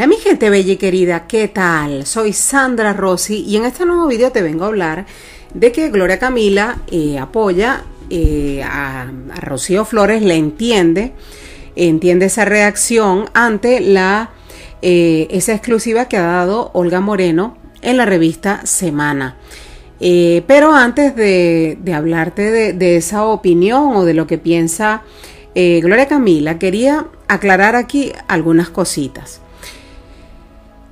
Hola mi gente bella y querida, ¿qué tal? Soy Sandra Rossi y en este nuevo video te vengo a hablar de que Gloria Camila eh, apoya eh, a, Rocío Flores, le entiende, entiende esa reacción ante la, eh, esa exclusiva que ha dado Olga Moreno en la revista Semana. pero antes de, hablarte de, esa opinión o de lo que piensa Gloria Camila, quería aclarar aquí algunas cositas.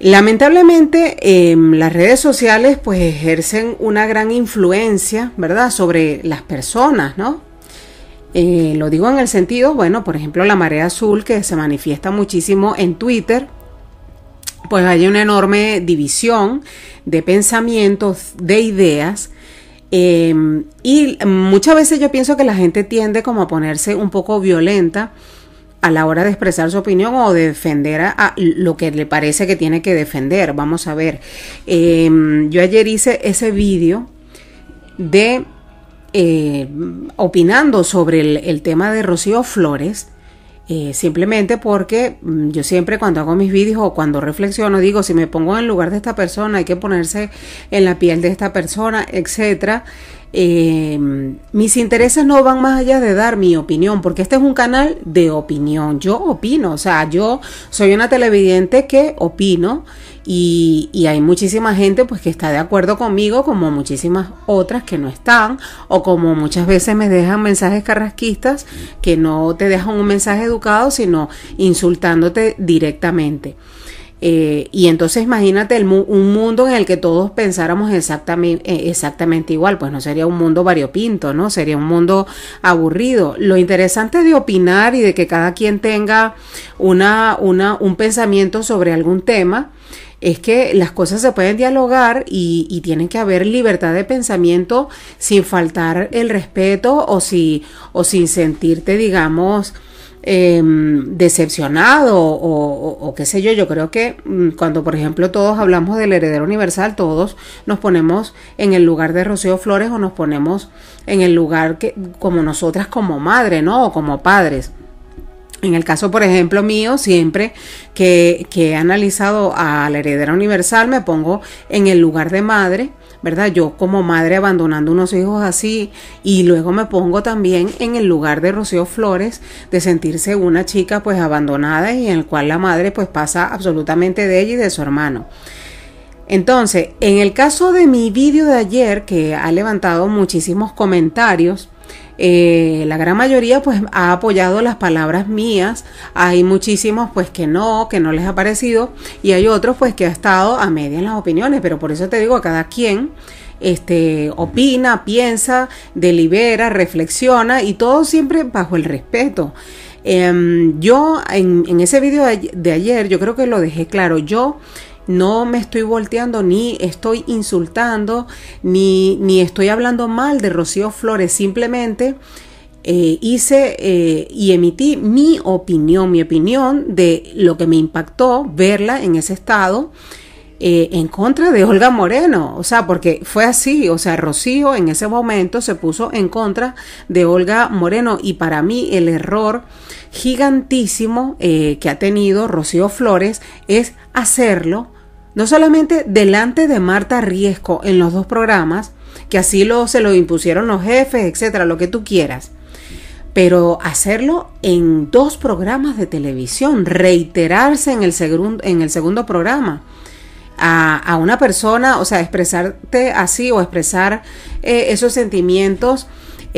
Lamentablemente, em, las redes sociales pues ejercen una gran influencia, ¿verdad?, sobre las personas, ¿no? Eh, lo digo en el sentido, bueno, por ejemplo, la marea azul que se manifiesta muchísimo en Twitter, pues hay una enorme división de pensamientos, de ideas, em, y muchas veces yo pienso que la gente tiende como a ponerse un poco violenta a la hora de expresar su opinión o de defender a, lo que le parece que tiene que defender. Vamos a ver. Em, yo ayer hice ese vídeo de eh, opinando sobre el, tema de Rocío Flores. Eh, simplemente porque mm, yo siempre cuando hago mis vídeos o cuando reflexiono digo si me pongo en lugar de esta persona hay que ponerse en la piel de esta persona etcétera Em, mis intereses no van más allá de dar mi opinión, porque este es un canal de opinión. Yo opino, o sea, yo soy una televidente que opino y, y, hay muchísima gente pues que está de acuerdo conmigo, como muchísimas otras que no están, o como muchas veces me dejan mensajes carrasquistas que no te dejan un mensaje educado, sino insultándote directamente. Eh, y entonces imagínate un mundo en el que todos pensáramos eh, exactamente, igual, pues no sería un mundo variopinto, ¿no? Sería un mundo aburrido. Lo interesante de opinar y de que cada quien tenga una, una, un pensamiento sobre algún tema es que las cosas se pueden dialogar y, y, tienen que haber libertad de pensamiento sin faltar el respeto o, o sin sentirte, digamos, Em, decepcionado o, qué sé yo. Yo creo que mm, cuando, por ejemplo, todos hablamos del heredero universal, todos nos ponemos en el lugar de Rocío Flores o nos ponemos en el lugar que, como nosotras como madre, ¿no? O como padres. En el caso, por ejemplo, mío, siempre que, que he analizado a la universal, me pongo en el lugar de madre ¿verdad? Yo como madre abandonando unos hijos así y luego me pongo también en el lugar de Rocío Flores de sentirse una chica pues abandonada y en el cual la madre pues pasa absolutamente de ella y de su hermano. Entonces, en el caso de mi vídeo de ayer que ha levantado muchísimos comentarios, eh, la gran mayoría pues ha apoyado las palabras mías, hay muchísimos pues que no, que no les ha parecido y hay otros pues que ha estado a media en las opiniones, pero por eso te digo, a cada quien este, opina, piensa, delibera, reflexiona y todo siempre bajo el respeto. Em, yo en, en ese video de ayer, yo creo que lo dejé claro, yo no me estoy volteando ni estoy insultando ni, ni estoy hablando mal de Rocío Flores. Simplemente eh, hice eh, y emití mi opinión, mi opinión de lo que me impactó verla en ese estado. Eh, en contra de Olga Moreno, o sea, porque fue así, o sea, Rocío en ese momento se puso en contra de Olga Moreno y para mí el error gigantísimo que ha tenido Rocío Flores es hacerlo no solamente delante de Marta Riesco en los dos programas, que así lo, se lo impusieron los jefes, etcétera, lo que tú quieras, pero hacerlo en dos programas de televisión, reiterarse en el, en el segundo programa. A, una persona, o sea, expresarte así o expresar eh, esos sentimientos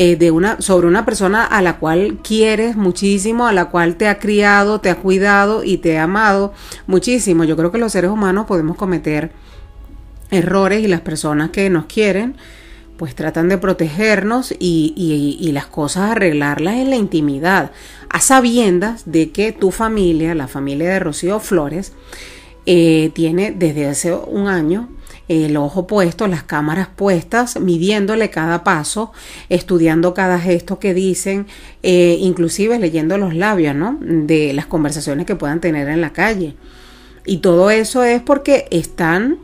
eh, de una, sobre una persona a la cual quieres muchísimo, a la cual te ha criado, te ha cuidado y te ha amado muchísimo. Yo creo que los seres humanos podemos cometer errores y las personas que nos quieren pues tratan de protegernos y, las cosas arreglarlas en la intimidad, a sabiendas de que tu familia, la familia de Rocío Flores, eh, tiene desde hace un año el ojo puesto, las cámaras puestas, midiéndole cada paso, estudiando cada gesto que dicen, eh, inclusive leyendo los labios, ¿no? De las conversaciones que puedan tener en la calle. Y todo eso es porque están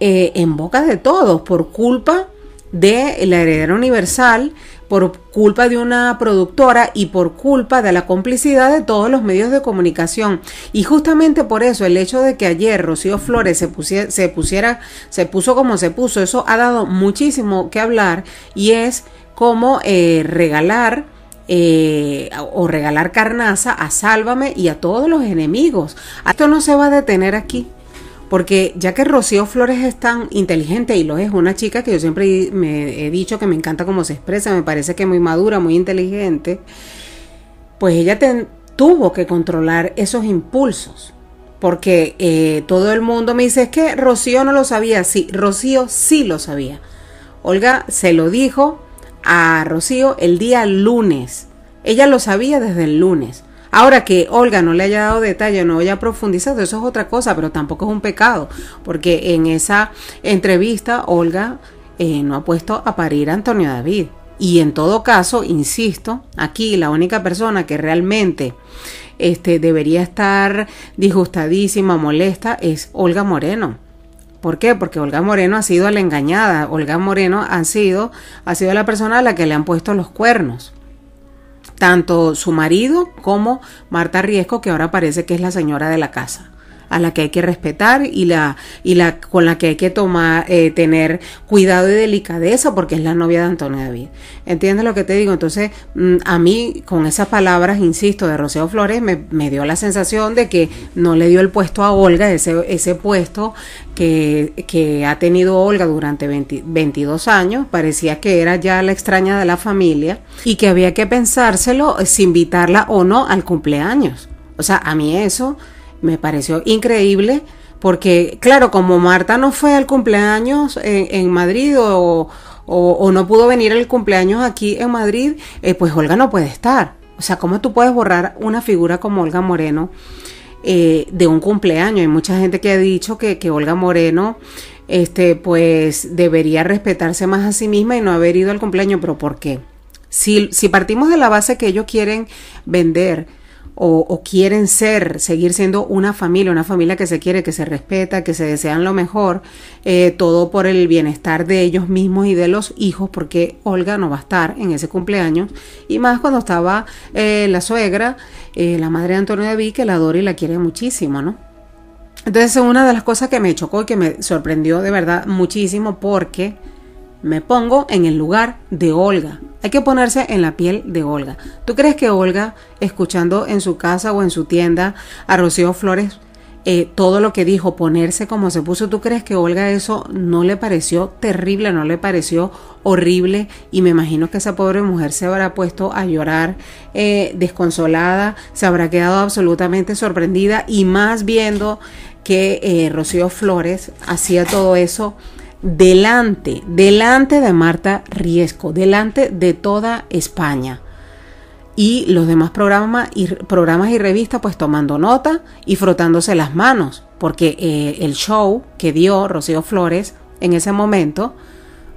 eh, en boca de todos por culpa de la heredera universal por culpa de una productora y por culpa de la complicidad de todos los medios de comunicación. Y justamente por eso el hecho de que ayer Rocío Flores se pusiera, se, pusiera, se puso como se puso, eso ha dado muchísimo que hablar y es como eh, regalar eh, o regalar carnaza a Sálvame y a todos los enemigos. Esto no se va a detener aquí. Porque ya que Rocío Flores es tan inteligente y lo es, una chica que yo siempre me he dicho que me encanta cómo se expresa, me parece que es muy madura, muy inteligente, pues ella tuvo que controlar esos impulsos. Porque eh, todo el mundo me dice, es que Rocío no lo sabía. Sí, Rocío sí lo sabía. Olga se lo dijo a Rocío el día lunes. Ella lo sabía desde el lunes. Ahora que Olga no le haya dado detalle, no haya profundizado, eso es otra cosa, pero tampoco es un pecado, porque en esa entrevista Olga eh, no ha puesto a parir a Antonio David. Y en todo caso, insisto, aquí la única persona que realmente este, debería estar disgustadísima, molesta, es Olga Moreno. ¿Por qué? Porque Olga Moreno ha sido la engañada, Olga Moreno ha sido, ha sido la persona a la que le han puesto los cuernos tanto su marido como Marta Riesco, que ahora parece que es la señora de la casa a la que hay que respetar y la y la con la que hay que tomar eh, tener cuidado y delicadeza porque es la novia de Antonio David. ¿Entiendes lo que te digo? Entonces, mm, a mí con esas palabras, insisto, de Rocío Flores me, dio la sensación de que no le dio el puesto a Olga, ese ese puesto que, que ha tenido Olga durante 22 años, parecía que era ya la extraña de la familia y que había que pensárselo si invitarla o no al cumpleaños. O sea, a mí eso me pareció increíble porque, claro, como Marta no fue al cumpleaños en, Madrid o, o, no pudo venir al cumpleaños aquí en Madrid, eh, pues Olga no puede estar. O sea, ¿cómo tú puedes borrar una figura como Olga Moreno eh, de un cumpleaños? Hay mucha gente que ha dicho que, que Olga Moreno este, pues debería respetarse más a sí misma y no haber ido al cumpleaños, pero ¿por qué? Si, si partimos de la base que ellos quieren vender o, quieren ser, seguir siendo una familia, una familia que se quiere, que se respeta, que se desean lo mejor, eh, todo por el bienestar de ellos mismos y de los hijos, porque Olga no va a estar en ese cumpleaños, y más cuando estaba eh, la suegra, eh, la madre de Antonio David, que la adora y la quiere muchísimo, ¿no? Entonces una de las cosas que me chocó y que me sorprendió de verdad muchísimo porque me pongo en el lugar de Olga. Hay que ponerse en la piel de Olga. ¿Tú crees que Olga, escuchando en su casa o en su tienda a Rocío Flores eh, todo lo que dijo, ponerse como se puso, ¿tú crees que Olga eso no le pareció terrible, no le pareció horrible? Y me imagino que esa pobre mujer se habrá puesto a llorar eh, desconsolada, se habrá quedado absolutamente sorprendida y más viendo que eh, Rocío Flores hacía todo eso delante, delante de Marta Riesco, delante de toda España. Y los demás programas y, programas y revistas pues tomando nota y frotándose las manos, porque eh, el show que dio Rocío Flores en ese momento,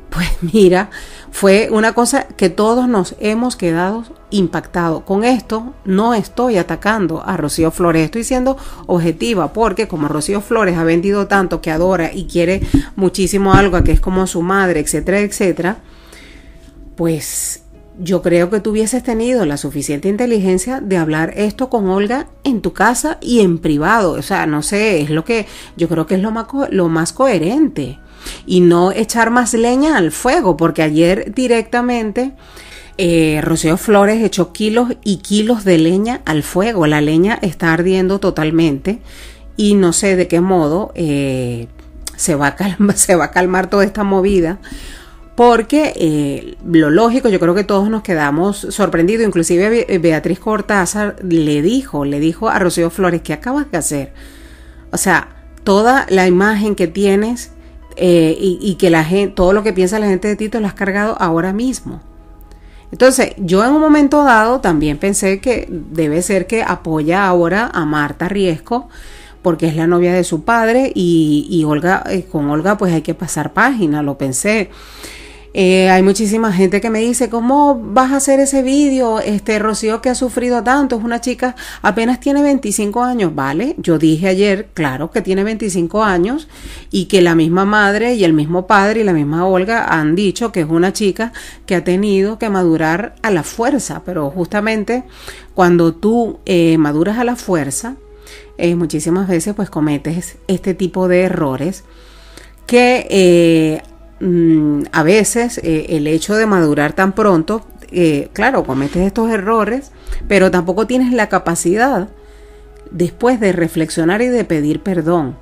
pues mira, fue una cosa que todos nos hemos quedado impactados. Con esto no estoy atacando a Rocío Flores, estoy siendo objetiva porque como Rocío Flores ha vendido tanto que adora y quiere muchísimo algo que es como su madre, etcétera, etcétera, pues yo creo que tú hubieses tenido la suficiente inteligencia de hablar esto con Olga en tu casa y en privado. O sea, no sé, es lo que yo creo que es lo más, lo más coherente y no echar más leña al fuego, porque ayer directamente eh, Rocío Flores echó kilos y kilos de leña al fuego. La leña está ardiendo totalmente y no sé de qué modo eh, se, va a se va a calmar toda esta movida porque eh, lo lógico, yo creo que todos nos quedamos sorprendidos, inclusive Beatriz Cortázar le dijo, le dijo a Rocío Flores, ¿qué acabas de hacer? O sea, toda la imagen que tienes eh, y, que la gente, todo lo que piensa la gente de Tito lo has cargado ahora mismo. Entonces, yo en un momento dado también pensé que debe ser que apoya ahora a Marta Riesco, porque es la novia de su padre, y, y Olga, eh, con Olga pues hay que pasar página, lo pensé. Eh, hay muchísima gente que me dice, ¿cómo vas a hacer ese vídeo? Este Rocío que ha sufrido tanto, es una chica, apenas tiene 25 años, ¿vale? Yo dije ayer, claro, que tiene 25 años y que la misma madre y el mismo padre y la misma Olga han dicho que es una chica que ha tenido que madurar a la fuerza, pero justamente cuando tú eh, maduras a la fuerza, eh, muchísimas veces pues cometes este tipo de errores que Mm, a veces eh, el hecho de madurar tan pronto, eh, claro, cometes estos errores, pero tampoco tienes la capacidad después de reflexionar y de pedir perdón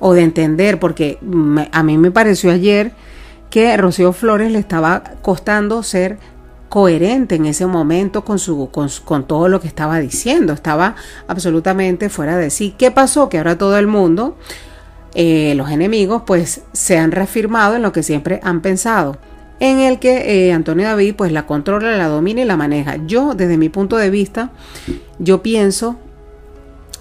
o de entender, porque a mí me pareció ayer que Rocío Flores le estaba costando ser coherente en ese momento con, su, con, todo lo que estaba diciendo. Estaba absolutamente fuera de sí. ¿Qué pasó? Que ahora todo el mundo eh, los enemigos pues se han reafirmado en lo que siempre han pensado, en el que eh, Antonio David pues la controla, la domina y la maneja. Yo desde mi punto de vista, yo pienso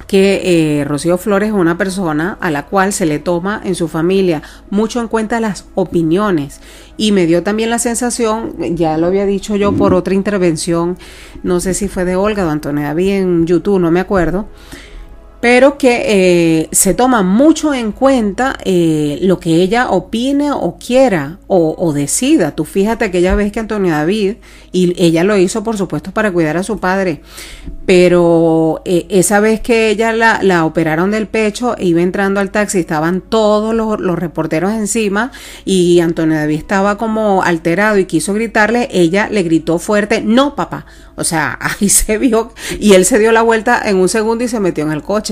que eh, Rocío Flores es una persona a la cual se le toma en su familia mucho en cuenta las opiniones y me dio también la sensación, ya lo había dicho yo por otra intervención, no sé si fue de Olga o Antonio David en YouTube, no me acuerdo, pero que eh, se toma mucho en cuenta eh, lo que ella opine o quiera o, decida. Tú fíjate ella vez que Antonio David, y ella lo hizo por supuesto para cuidar a su padre, pero eh, esa vez que ella la, operaron del pecho, iba entrando al taxi, estaban todos los, los reporteros encima y Antonio David estaba como alterado y quiso gritarle, ella le gritó fuerte, no papá. O sea, ahí se vio y él se dio la vuelta en un segundo y se metió en el coche.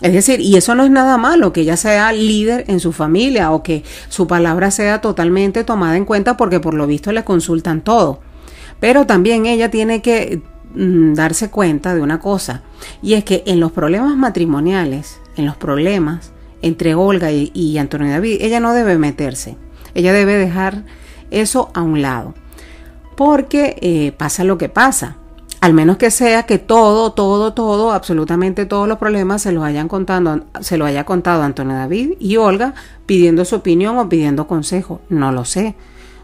Es decir, y eso no es nada malo, que ella sea líder en su familia o que su palabra sea totalmente tomada en cuenta porque por lo visto le consultan todo. Pero también ella tiene que mm, darse cuenta de una cosa, y es que en los problemas matrimoniales, en los problemas entre Olga y, Antonio David, ella no debe meterse, ella debe dejar eso a un lado, porque eh, pasa lo que pasa al menos que sea que todo, todo, todo, absolutamente todos los problemas se los hayan contado, se lo haya contado Antonio David y Olga pidiendo su opinión o pidiendo consejo. No lo sé,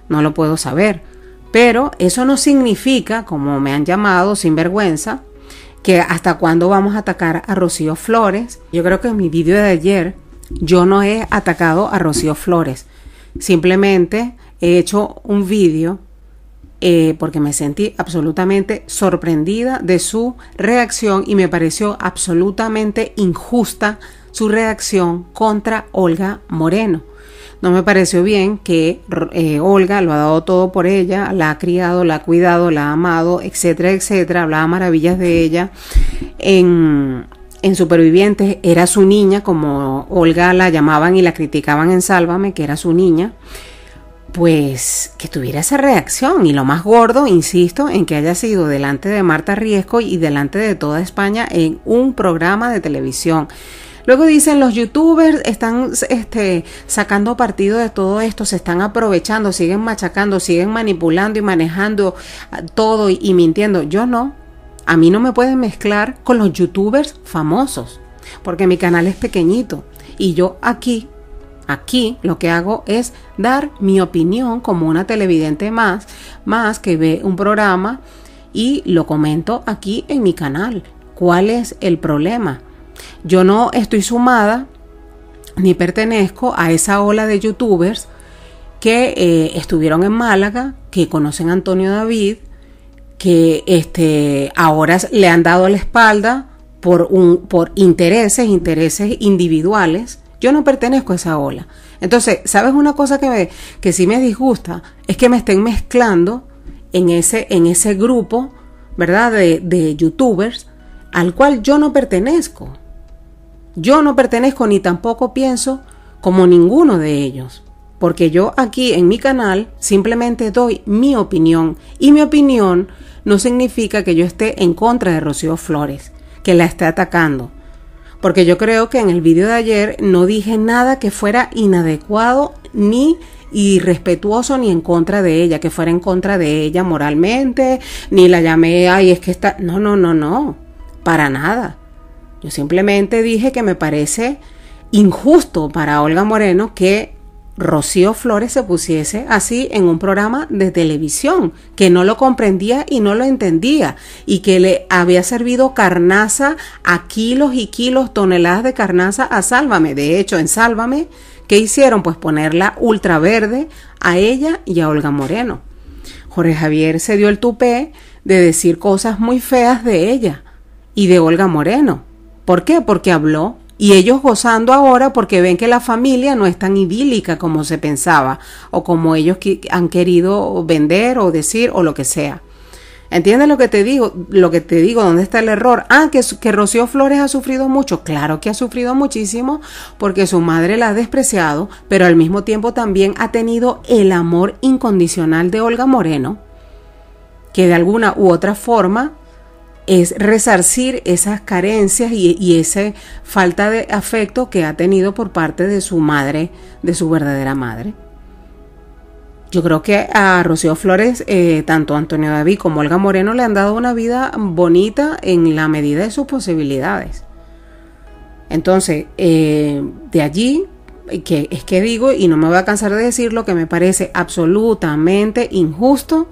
no lo puedo saber. Pero eso no significa, como me han llamado sin vergüenza, que hasta cuándo vamos a atacar a Rocío Flores. Yo creo que en mi vídeo de ayer yo no he atacado a Rocío Flores. Simplemente he hecho un vídeo eh, porque me sentí absolutamente sorprendida de su reacción y me pareció absolutamente injusta su reacción contra Olga Moreno. No me pareció bien que eh, Olga lo ha dado todo por ella, la ha criado, la ha cuidado, la ha amado, etcétera, etcétera. Hablaba maravillas de ella. En, en Supervivientes era su niña, como Olga la llamaban y la criticaban en Sálvame, que era su niña pues que tuviera esa reacción y lo más gordo, insisto, en que haya sido delante de Marta Riesco y delante de toda España en un programa de televisión. Luego dicen los youtubers están este, sacando partido de todo esto, se están aprovechando, siguen machacando, siguen manipulando y manejando ah, todo y, y mintiendo. Yo no, a mí no me pueden mezclar con los youtubers famosos, porque mi canal es pequeñito y yo aquí Aquí lo que hago es dar mi opinión como una televidente más, más que ve un programa y lo comento aquí en mi canal. ¿Cuál es el problema? Yo no estoy sumada ni pertenezco a esa ola de youtubers que eh, estuvieron en Málaga, que conocen a Antonio David, que este, ahora le han dado la espalda por, un, por intereses, intereses individuales yo no pertenezco a esa ola. Entonces, ¿sabes una cosa que, que sí me disgusta? Es que me estén mezclando en ese, en ese grupo, ¿verdad? De, de youtubers al cual yo no pertenezco. Yo no pertenezco ni tampoco pienso como ninguno de ellos. Porque yo aquí en mi canal simplemente doy mi opinión. Y mi opinión no significa que yo esté en contra de Rocío Flores, que la esté atacando porque yo creo que en el vídeo de ayer no dije nada que fuera inadecuado ni irrespetuoso ni en contra de ella, que fuera en contra de ella moralmente, ni la llamé, ay, es que está, no, no, no, no, para nada. Yo simplemente dije que me parece injusto para Olga Moreno que Rocío Flores se pusiese así en un programa de televisión, que no lo comprendía y no lo entendía, y que le había servido carnaza a kilos y kilos, toneladas de carnaza a Sálvame. De hecho, en Sálvame, ¿qué hicieron? Pues ponerla ultra verde a ella y a Olga Moreno. Jorge Javier se dio el tupé de decir cosas muy feas de ella y de Olga Moreno. ¿Por qué? Porque habló y ellos gozando ahora porque ven que la familia no es tan idílica como se pensaba o como ellos han querido vender o decir o lo que sea. ¿Entiendes lo que te digo? Lo que te digo, ¿dónde está el error? Ah, que, que Rocío Flores ha sufrido mucho. Claro que ha sufrido muchísimo porque su madre la ha despreciado, pero al mismo tiempo también ha tenido el amor incondicional de Olga Moreno, que de alguna u otra forma es resarcir esas carencias y, y esa falta de afecto que ha tenido por parte de su madre, de su verdadera madre. Yo creo que a Rocío Flores, eh, tanto Antonio David como Olga Moreno le han dado una vida bonita en la medida de sus posibilidades. Entonces, eh, de allí, que es que digo, y no me voy a cansar de decirlo, que me parece absolutamente injusto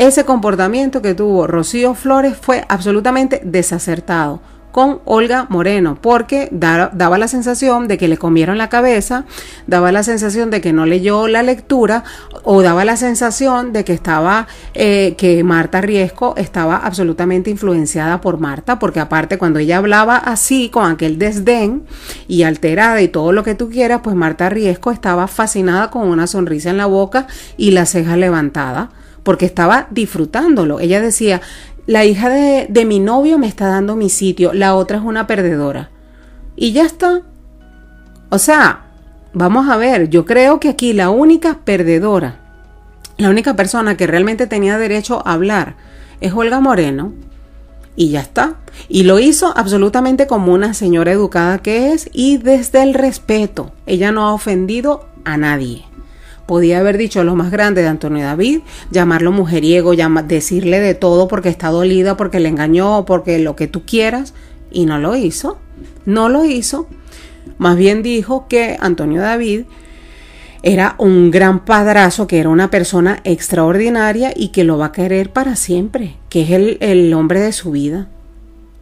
ese comportamiento que tuvo Rocío Flores fue absolutamente desacertado con Olga Moreno, porque daba la sensación de que le comieron la cabeza, daba la sensación de que no leyó la lectura o daba la sensación de que estaba, eh, que Marta Riesco estaba absolutamente influenciada por Marta, porque aparte cuando ella hablaba así, con aquel desdén y alterada y todo lo que tú quieras, pues Marta Riesco estaba fascinada con una sonrisa en la boca y la ceja levantada porque estaba disfrutándolo. Ella decía, la hija de, mi novio me está dando mi sitio, la otra es una perdedora. Y ya está. O sea, vamos a ver, yo creo que aquí la única perdedora, la única persona que realmente tenía derecho a hablar es Olga Moreno. Y ya está. Y lo hizo absolutamente como una señora educada que es y desde el respeto. Ella no ha ofendido a nadie. Podía haber dicho lo más grande de Antonio David, llamarlo mujeriego, llama, decirle de todo porque está dolida, porque le engañó, porque lo que tú quieras, y no lo hizo. No lo hizo. Más bien dijo que Antonio David era un gran padrazo, que era una persona extraordinaria y que lo va a querer para siempre, que es el, hombre de su vida.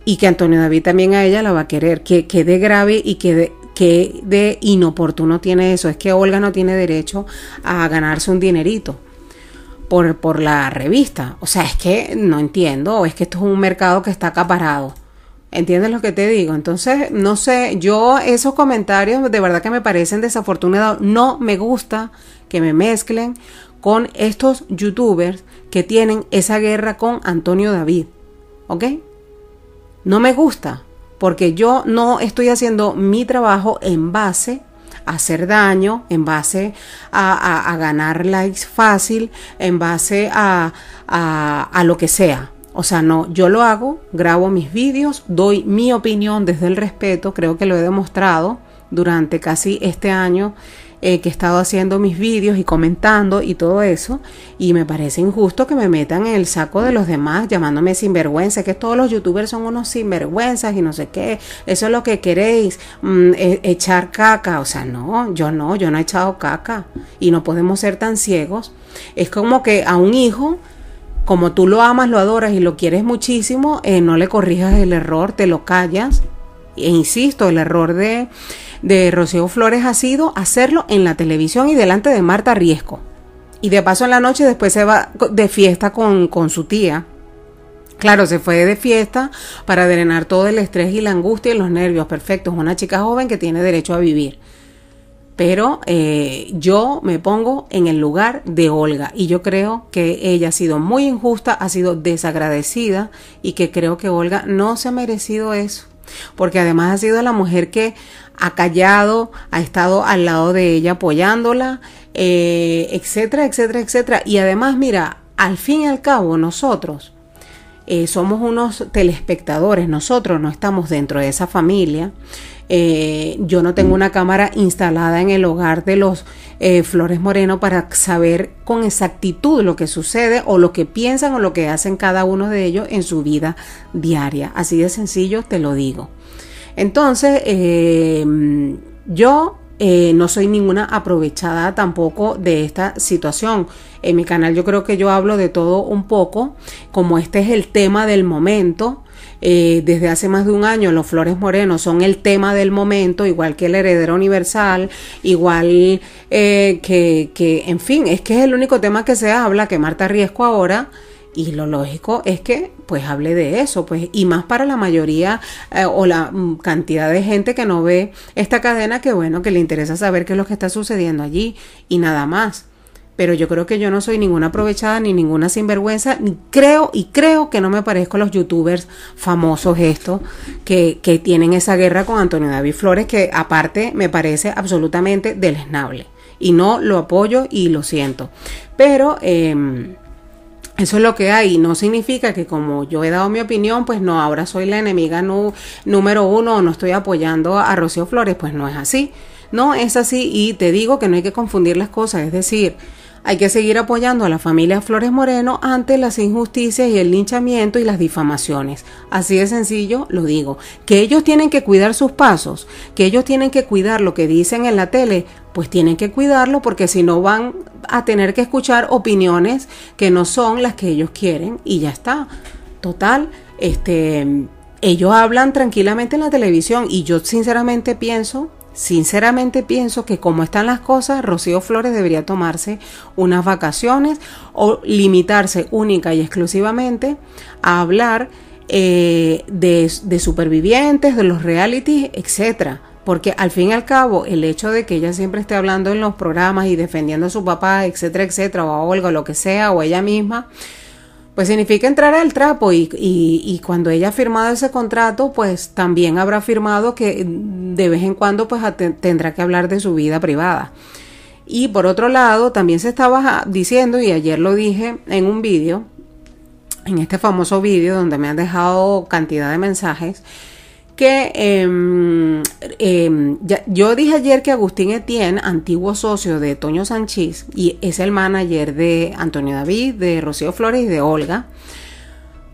Y que Antonio David también a ella la va a querer, que quede grave y quede Qué de inoportuno tiene eso? Es que Olga no tiene derecho a ganarse un dinerito. Por, por, la revista. O sea, es que no entiendo, es que esto es un mercado que está acaparado. ¿Entiendes lo que te digo? Entonces, no sé, yo esos comentarios de verdad que me parecen desafortunados. No me gusta que me mezclen con estos youtubers que tienen esa guerra con Antonio David. ¿Ok? No me gusta porque yo no estoy haciendo mi trabajo en base a hacer daño, en base a, ganar likes fácil, en base a, a lo que sea. O sea, no, yo lo hago, grabo mis vídeos, doy mi opinión desde el respeto, creo que lo he demostrado durante casi este año eh, que he estado haciendo mis vídeos y comentando y todo eso. Y me parece injusto que me metan en el saco de los demás llamándome sinvergüenza. Que todos los youtubers son unos sinvergüenzas y no sé qué. Eso es lo que queréis. Mm, e, echar caca. O sea, no, yo no, yo no he echado caca. Y no podemos ser tan ciegos. Es como que a un hijo como tú lo amas, lo adoras y lo quieres muchísimo, eh, no le corrijas el error, te lo callas e insisto, el error de, Rocío Flores ha sido hacerlo en la televisión y delante de Marta Riesco. Y de paso en la noche después se va de fiesta con, su tía. Claro, se fue de fiesta para drenar todo el estrés y la angustia y los nervios. Perfecto, es una chica joven que tiene derecho a vivir. Pero eh, yo me pongo en el lugar de Olga y yo creo que ella ha sido muy injusta, ha sido desagradecida y que creo que Olga no se ha merecido eso porque además ha sido la mujer que ha callado, ha estado al lado de ella apoyándola, eh, etcétera, etcétera, etcétera. Y además, mira, al fin y al cabo, nosotros eh, somos unos telespectadores, nosotros no estamos dentro de esa familia. Eh, yo no tengo una cámara instalada en el hogar de los eh, Flores Moreno para saber con exactitud lo que sucede o lo que piensan o lo que hacen cada uno de ellos en su vida diaria. Así de sencillo te lo digo. Entonces, yo eh, no soy ninguna aprovechada tampoco de esta situación. En mi canal yo creo que yo hablo de todo un poco, como este es el tema del momento. Eh, desde hace más de un año los Flores Morenos son el tema del momento, igual que el heredero universal, igual eh, que, que, en fin, es que es el único tema que se habla, que Marta Riesco ahora y lo lógico es que pues hable de eso, pues y más para la mayoría eh, o la mm, cantidad de gente que no ve esta cadena que bueno, que le interesa saber qué es lo que está sucediendo allí y nada más. Pero yo creo que yo no soy ninguna aprovechada ni ninguna sinvergüenza, ni creo y creo que no me parezco a los youtubers famosos estos que, que tienen esa guerra con Antonio David Flores, que aparte me parece absolutamente deleznable. Y no lo apoyo y lo siento. Pero em, eso es lo que hay, no significa que como yo he dado mi opinión, pues no, ahora soy la enemiga número uno o no estoy apoyando a Rocío Flores, pues no es así. No es así y te digo que no hay que confundir las cosas, es decir, hay que seguir apoyando a la familia Flores Moreno ante las injusticias y el linchamiento y las difamaciones. Así de sencillo lo digo. Que ellos tienen que cuidar sus pasos, que ellos tienen que cuidar lo que dicen en la tele, pues tienen que cuidarlo porque si no van a tener que escuchar opiniones que no son las que ellos quieren y ya está. Total, este ellos hablan tranquilamente en la televisión y yo sinceramente pienso Sinceramente pienso que como están las cosas, Rocío Flores debería tomarse unas vacaciones o limitarse única y exclusivamente a hablar eh, de, supervivientes, de los realities, etcétera. Porque al fin y al cabo, el hecho de que ella siempre esté hablando en los programas y defendiendo a su papá, etcétera, etcétera, o a Olga, lo que sea, o ella misma, pues significa entrar al trapo y, y, cuando ella ha firmado ese contrato, pues también habrá firmado que de vez en cuando pues tendrá que hablar de su vida privada. Y por otro lado, también se estaba diciendo, y ayer lo dije en un vídeo, en este famoso vídeo donde me han dejado cantidad de mensajes, que em, em, yo dije ayer que Agustín Etienne, antiguo socio de Toño Sánchez y es el manager de Antonio David, de Rocío Flores y de Olga,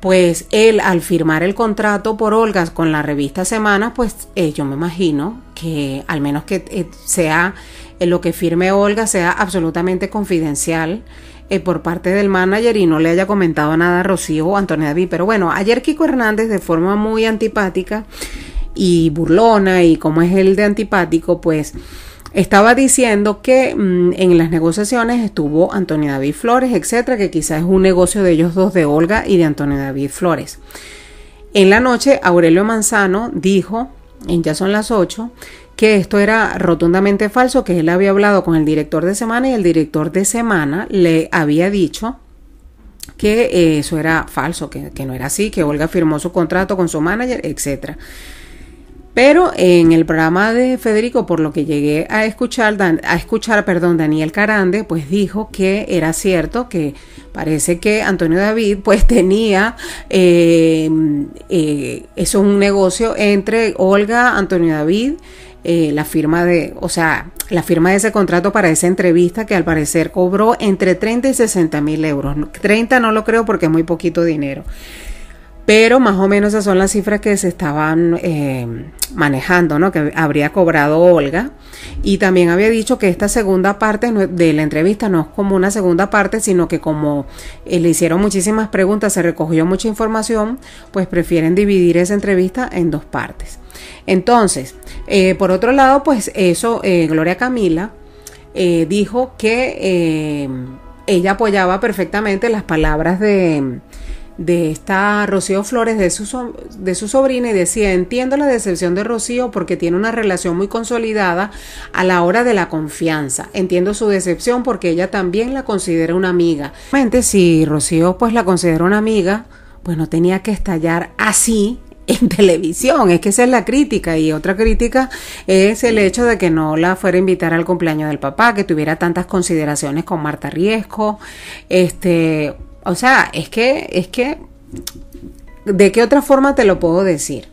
pues él al firmar el contrato por Olga con la revista Semana, pues eh, yo me imagino que al menos que eh, sea lo que firme Olga sea absolutamente confidencial eh, por parte del manager y no le haya comentado nada a Rocío o Antonio David. Pero bueno, ayer Kiko Hernández de forma muy antipática y burlona y como es el de antipático, pues estaba diciendo que mm, en las negociaciones estuvo Antonio David Flores, etcétera, que quizás es un negocio de ellos dos, de Olga y de Antonio David Flores. En la noche, Aurelio Manzano dijo, en ya son las 8, que esto era rotundamente falso, que él había hablado con el director de semana y el director de semana le había dicho que eh, eso era falso, que, no era así, que Olga firmó su contrato con su manager, etcétera. Pero en el programa de Federico, por lo que llegué a escuchar, a escuchar, perdón, Daniel Carande, pues dijo que era cierto, que parece que Antonio David pues tenía, eh, eh, es un negocio entre Olga, Antonio David, eh, la firma de, o sea, la firma de ese contrato para esa entrevista que al parecer cobró entre 30 y 60 mil euros. 30 no lo creo porque es muy poquito dinero pero más o menos esas son las cifras que se estaban eh, manejando, ¿no? Que habría cobrado Olga. Y también había dicho que esta segunda parte de la entrevista no es como una segunda parte, sino que como eh, le hicieron muchísimas preguntas, se recogió mucha información, pues prefieren dividir esa entrevista en dos partes. Entonces, eh, por otro lado, pues eso, Gloria Camila dijo que ella apoyaba perfectamente las palabras de de esta Rocío Flores, de su, de su sobrina, y decía, entiendo la decepción de Rocío porque tiene una relación muy consolidada a la hora de la confianza. Entiendo su decepción porque ella también la considera una amiga. Realmente, si Rocío pues la considera una amiga, pues no tenía que estallar así en televisión, es que esa es la crítica y otra crítica es el hecho de que no la fuera a invitar al cumpleaños del papá, que tuviera tantas consideraciones con Marta Riesco, este o sea, es que, es que, ¿de qué otra forma te lo puedo decir?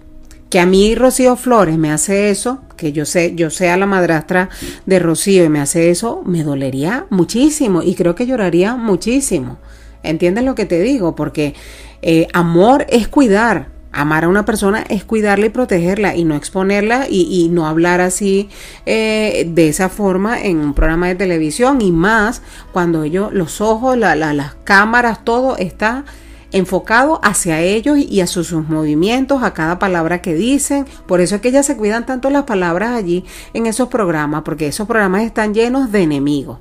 Que a mí Rocío Flores me hace eso, que yo sé, yo sea la madrastra de Rocío y me hace eso, me dolería muchísimo y creo que lloraría muchísimo. ¿Entiendes lo que te digo? Porque eh, amor es cuidar, Amar a una persona es cuidarla y protegerla y no exponerla y, no hablar así eh, de esa forma en un programa de televisión y más cuando ellos, los ojos, las cámaras, todo está enfocado hacia ellos y a sus, sus, movimientos, a cada palabra que dicen. Por eso es que ellas se cuidan tanto las palabras allí en esos programas, porque esos programas están llenos de enemigos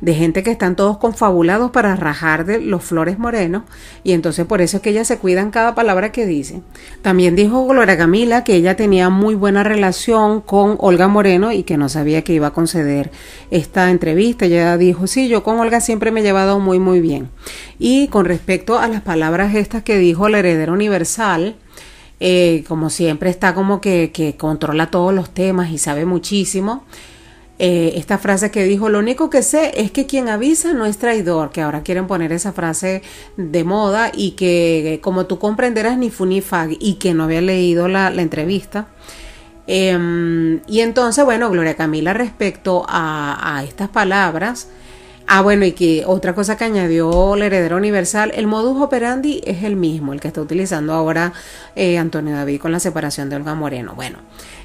de gente que están todos confabulados para rajar de los flores morenos y entonces por eso es que ella se cuidan cada palabra que dice También dijo Gloria Camila que ella tenía muy buena relación con Olga Moreno y que no sabía que iba a conceder esta entrevista. Ella dijo, sí, yo con Olga siempre me he llevado muy, muy bien. Y con respecto a las palabras estas que dijo el heredero universal, eh, como siempre está como que, que controla todos los temas y sabe muchísimo. Eh, esta frase que dijo, lo único que sé es que quien avisa no es traidor, que ahora quieren poner esa frase de moda y que como tú comprenderás ni funifag y que no había leído la, entrevista. Em, y entonces, bueno, Gloria Camila respecto a, estas palabras, Ah, bueno, y que otra cosa que añadió el heredero universal, el modus operandi es el mismo, el que está utilizando ahora eh, Antonio David con la separación de Olga Moreno. Bueno,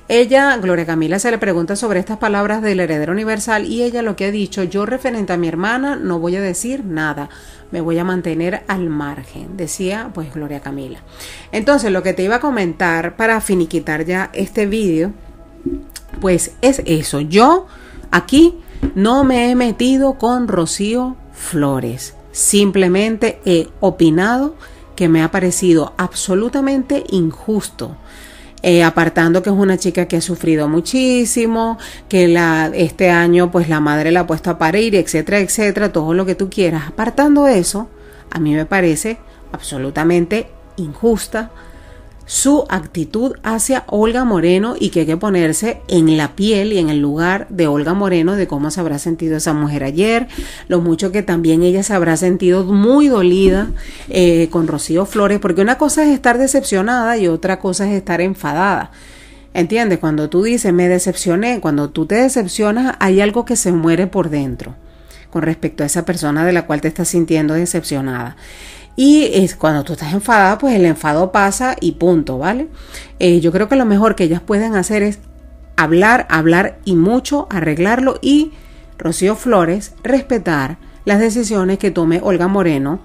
ella, Gloria Camila, se le pregunta sobre estas palabras del heredero universal y ella lo que ha dicho, yo referente a mi hermana no voy a decir nada, me voy a mantener al margen, decía pues Gloria Camila. Entonces, lo que te iba a comentar para finiquitar ya este vídeo, pues es eso, yo aquí no me he metido con Rocío Flores, simplemente he opinado que me ha parecido absolutamente injusto eh, apartando que es una chica que ha sufrido muchísimo, que la, este año pues la madre la ha puesto a parir, etcétera, etcétera, todo lo que tú quieras. Apartando eso, a mí me parece absolutamente injusta, su actitud hacia Olga Moreno y que hay que ponerse en la piel y en el lugar de Olga Moreno de cómo se habrá sentido esa mujer ayer, lo mucho que también ella se habrá sentido muy dolida eh, con Rocío Flores, porque una cosa es estar decepcionada y otra cosa es estar enfadada. ¿Entiendes? Cuando tú dices me decepcioné, cuando tú te decepcionas hay algo que se muere por dentro con respecto a esa persona de la cual te estás sintiendo decepcionada. Y es cuando tú estás enfadada, pues el enfado pasa y punto, ¿vale? Eh, yo creo que lo mejor que ellas pueden hacer es hablar, hablar y mucho, arreglarlo y, Rocío Flores, respetar las decisiones que tome Olga Moreno,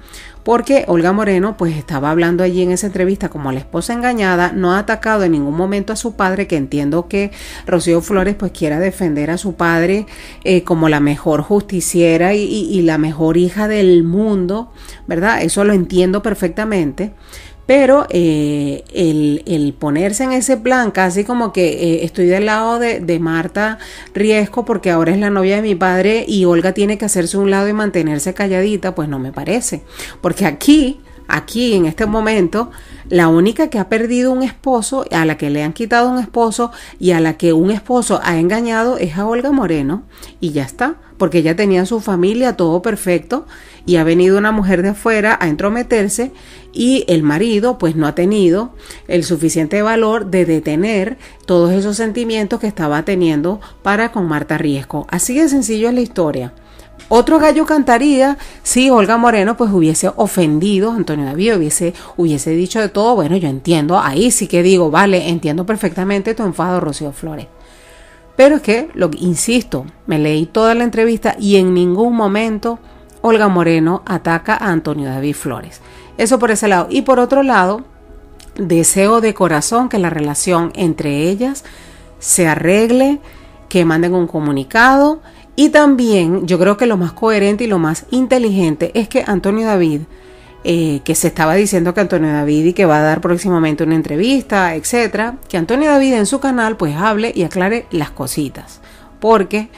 porque Olga Moreno pues estaba hablando allí en esa entrevista como la esposa engañada, no ha atacado en ningún momento a su padre, que entiendo que Rocío Flores pues quiera defender a su padre eh, como la mejor justiciera y, y la mejor hija del mundo, ¿verdad? Eso lo entiendo perfectamente pero eh, el, ponerse en ese plan, casi como que eh, estoy del lado de, de, Marta Riesco porque ahora es la novia de mi padre y Olga tiene que hacerse un lado y mantenerse calladita, pues no me parece. Porque aquí, aquí en este momento, la única que ha perdido un esposo, a la que le han quitado un esposo y a la que un esposo ha engañado es a Olga Moreno y ya está porque ella tenía su familia, todo perfecto, y ha venido una mujer de afuera a entrometerse y el marido pues no ha tenido el suficiente valor de detener todos esos sentimientos que estaba teniendo para con Marta Riesco. Así de sencillo es la historia. Otro gallo cantaría si Olga Moreno pues hubiese ofendido a Antonio David, hubiese, hubiese dicho de todo, bueno, yo entiendo, ahí sí que digo, vale, entiendo perfectamente tu enfado, Rocío Flores. Pero es que, lo insisto, me leí toda la entrevista y en ningún momento Olga Moreno ataca a Antonio David Flores. Eso por ese lado. Y por otro lado, deseo de corazón que la relación entre ellas se arregle, que manden un comunicado. Y también yo creo que lo más coherente y lo más inteligente es que Antonio David eh, que se estaba diciendo que Antonio David y que va a dar próximamente una entrevista, etcétera, que Antonio David en su canal pues hable y aclare las cositas, porque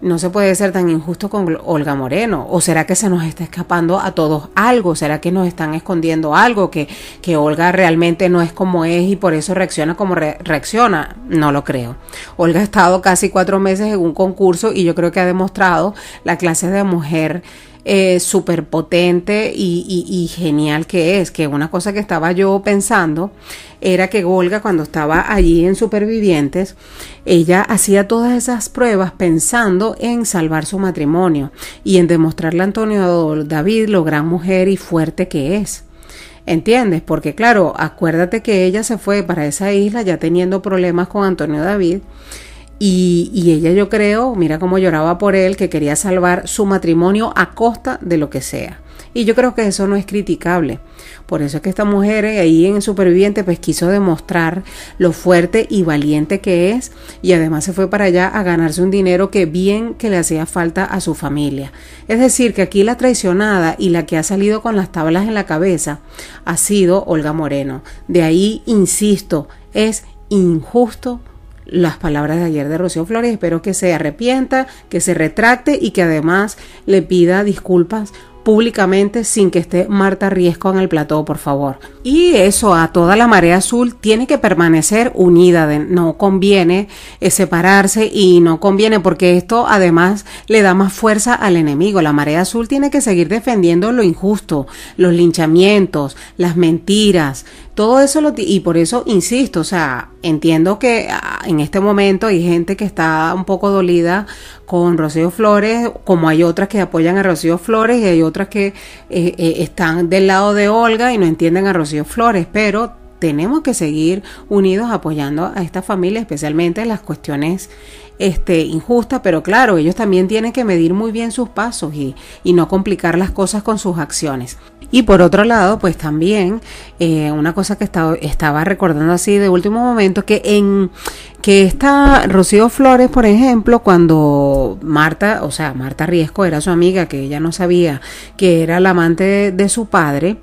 no se puede ser tan injusto con Olga Moreno. ¿O será que se nos está escapando a todos algo? ¿Será que nos están escondiendo algo? ¿Que, que Olga realmente no es como es y por eso reacciona como reacciona? No lo creo. Olga ha estado casi cuatro meses en un concurso y yo creo que ha demostrado la clase de mujer eh, potente y, y, genial que es. Que una cosa que estaba yo pensando era que Golga cuando estaba allí en Supervivientes, ella hacía todas esas pruebas pensando en salvar su matrimonio y en demostrarle a Antonio David lo gran mujer y fuerte que es. ¿Entiendes? Porque claro, acuérdate que ella se fue para esa isla ya teniendo problemas con Antonio David y, ella yo creo, mira cómo lloraba por él, que quería salvar su matrimonio a costa de lo que sea. Y yo creo que eso no es criticable. Por eso es que esta mujer eh, ahí en el Superviviente pues quiso demostrar lo fuerte y valiente que es y además se fue para allá a ganarse un dinero que bien que le hacía falta a su familia. Es decir, que aquí la traicionada y la que ha salido con las tablas en la cabeza ha sido Olga Moreno. De ahí, insisto, es injusto las palabras de ayer de Rocío Flores. Espero que se arrepienta, que se retracte y que además le pida disculpas públicamente sin que esté Marta Riesco en el plató, por favor. Y eso a toda la marea azul tiene que permanecer unida, de, no conviene eh, separarse y no conviene porque esto además le da más fuerza al enemigo. La marea azul tiene que seguir defendiendo lo injusto, los linchamientos, las mentiras, todo eso y por eso insisto, o sea, entiendo que ah, en este momento hay gente que está un poco dolida con Rocío Flores, como hay otras que apoyan a Rocío Flores y hay otras que eh, eh, están del lado de Olga y no entienden a Rocío Flores, pero tenemos que seguir unidos apoyando a esta familia, especialmente en las cuestiones este, injusta, pero claro, ellos también tienen que medir muy bien sus pasos y, no complicar las cosas con sus acciones. Y por otro lado, pues también eh, una cosa que estaba, estaba recordando así de último momento, que en que está Rocío Flores, por ejemplo, cuando Marta, o sea, Marta Riesco era su amiga, que ella no sabía que era la amante de su padre,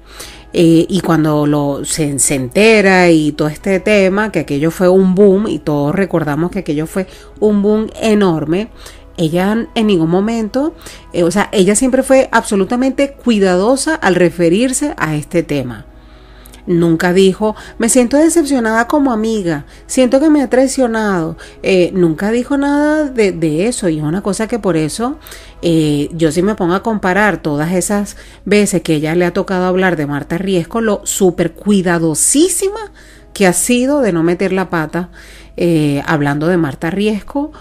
eh, y cuando lo, se, entera y todo este tema, que aquello fue un boom, y todos recordamos que aquello fue un boom enorme, ella en ningún momento, eh, o sea, ella siempre fue absolutamente cuidadosa al referirse a este tema. Nunca dijo, me siento decepcionada como amiga, siento que me ha traicionado. Eh, nunca dijo nada de, eso y es una cosa que por eso eh, yo sí me pongo a comparar todas esas veces que ella le ha tocado hablar de Marta Riesco, lo super cuidadosísima que ha sido de no meter la pata eh, hablando de Marta Riesco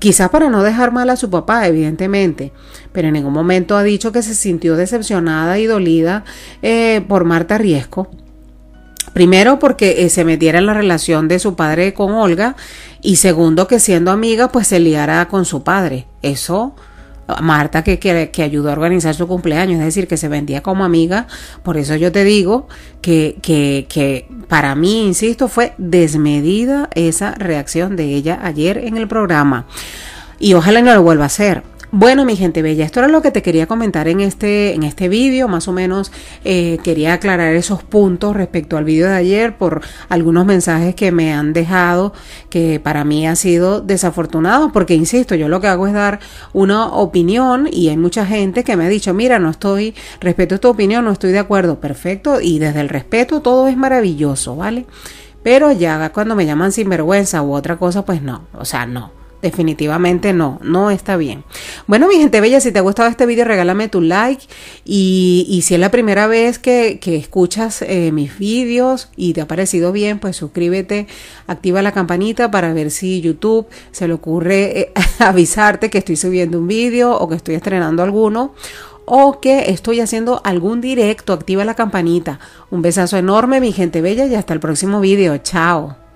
quizás para no dejar mal a su papá, evidentemente, pero en ningún momento ha dicho que se sintió decepcionada y dolida por Marta Riesco. Primero porque eh, se metiera en la relación de su padre con Olga y segundo que siendo amiga pues se liara con su padre. Eso Marta que, que, ayudó a organizar su cumpleaños, es decir, que se vendía como amiga. Por eso yo te digo que, que, que para mí, insisto, fue desmedida esa reacción de ella ayer en el programa. Y ojalá no lo vuelva a hacer. Bueno, mi gente bella, esto era lo que te quería comentar en este, en este vídeo. Más o menos eh, quería aclarar esos puntos respecto al vídeo de ayer por algunos mensajes que me han dejado que para mí ha sido desafortunado Porque, insisto, yo lo que hago es dar una opinión y hay mucha gente que me ha dicho, mira, no estoy, respeto tu opinión, no estoy de acuerdo. Perfecto. Y desde el respeto todo es maravilloso, ¿vale? Pero ya cuando me llaman sinvergüenza u otra cosa, pues no, o sea, no definitivamente no, no está bien. Bueno, mi gente bella, si te ha gustado este vídeo, regálame tu like y, si es la primera vez que, escuchas eh, mis vídeos y te ha parecido bien, pues suscríbete, activa la campanita para ver si YouTube se le ocurre eh, avisarte que estoy subiendo un vídeo o que estoy estrenando alguno o que estoy haciendo algún directo, activa la campanita. Un besazo enorme, mi gente bella, y hasta el próximo vídeo. Chao.